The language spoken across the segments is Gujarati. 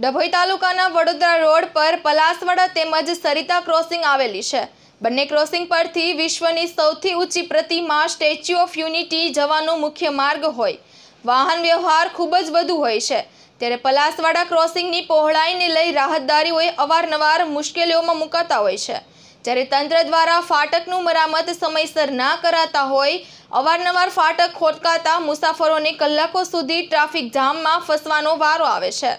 ડભોઈ તાલુકાના વડોદરા રોડ પર પલાસવાડા તેમજ સરિતા ક્રોસિંગ આવેલી છે બંને ક્રોસિંગ પરથી વિશ્વની સૌથી ઊંચી પ્રતિમા સ્ટેચ્યુ ઓફ યુનિટી જવાનો મુખ્ય માર્ગ હોય વાહન વ્યવહાર ખૂબ જ વધુ હોય છે ત્યારે પલાસવાડા ક્રોસિંગની પહોળાઈને લઈ રાહતદારીઓએ અવારનવાર મુશ્કેલીઓમાં મુકાતા હોય છે જ્યારે તંત્ર દ્વારા ફાટકનું મરામત સમયસર ના કરાતા હોય અવારનવાર ફાટક ખોટકાતા મુસાફરોને કલાકો સુધી ટ્રાફિક જામમાં ફસવાનો વારો આવે છે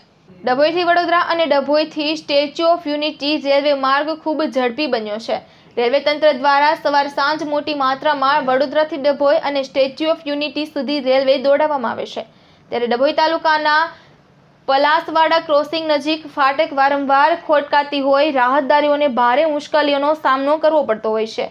ડભોઈથી વડોદરા અને ડભોઈથી સ્ટેચ્યુ ઓફ યુનિટી રેલવે માર્ગ ખૂબ ઝડપી બન્યો છે રેલવે તંત્ર દ્વારા સવાર સાંજ મોટી માત્રામાં વડોદરાથી ડભોઈ અને સ્ટેચ્યુ ઓફ યુનિટી સુધી રેલવે દોડાવવામાં આવે છે ત્યારે ડભોઈ તાલુકાના પલાસવાડા ક્રોસિંગ નજીક ફાટક વારંવાર ખોટકાતી હોય રાહતદારીઓને ભારે મુશ્કેલીઓનો સામનો કરવો પડતો હોય છે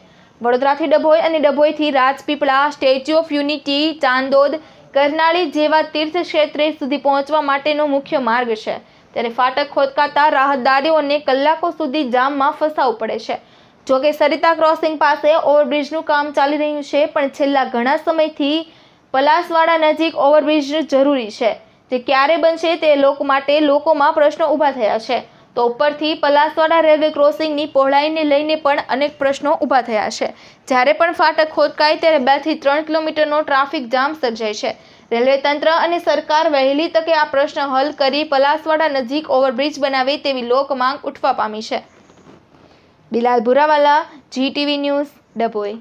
વડોદરાથી ડભોઈ અને ડભોઈથી Rajpipla statue of unity Chandod Karnali જેવા તીર્થ ક્ષેત્રે સુધી પહોંચવા માટેનો મુખ્ય માર્ગ છે ત્યારે ફાટક ખોદકાતા રાહતદારીઓને કલાકો સુધી જામમાં ફસાવું પડે છે જોકે સરિતા ક્રોસિંગ પાસે ઓવરબ્રિજનું કામ ચાલી રહ્યું છે પણ છેલ્લા ઘણા સમયથી પલાસવાડા નજીક ઓવરબ્રિજ જરૂરી છે જે ક્યારે બનશે તે લોકો માટે લોકોમાં પ્રશ્નો ઊભા થયા છે તો ઉપરથી પલાસવાડા રેલવે ક્રોસિંગની પહોળાઈને લઈને પણ અનેક પ્રશ્નો ઊભા થયા છે જ્યારે પણ ફાટક ખોદકાય ત્યારે બેથી ત્રણ કિલોમીટરનો ટ્રાફિક જામ સર્જાય છે રેલવે તંત્ર અને સરકાર વહેલી તકે આ પ્રશ્ન હલ કરી પલાસવાડા નજીક ઓવરબ્રિજ બનાવે તેવી લોક માંગ ઉઠવા પામી છે બિલાલ ભુરાવાલા જીટીવી ન્યૂઝ ડભોઈ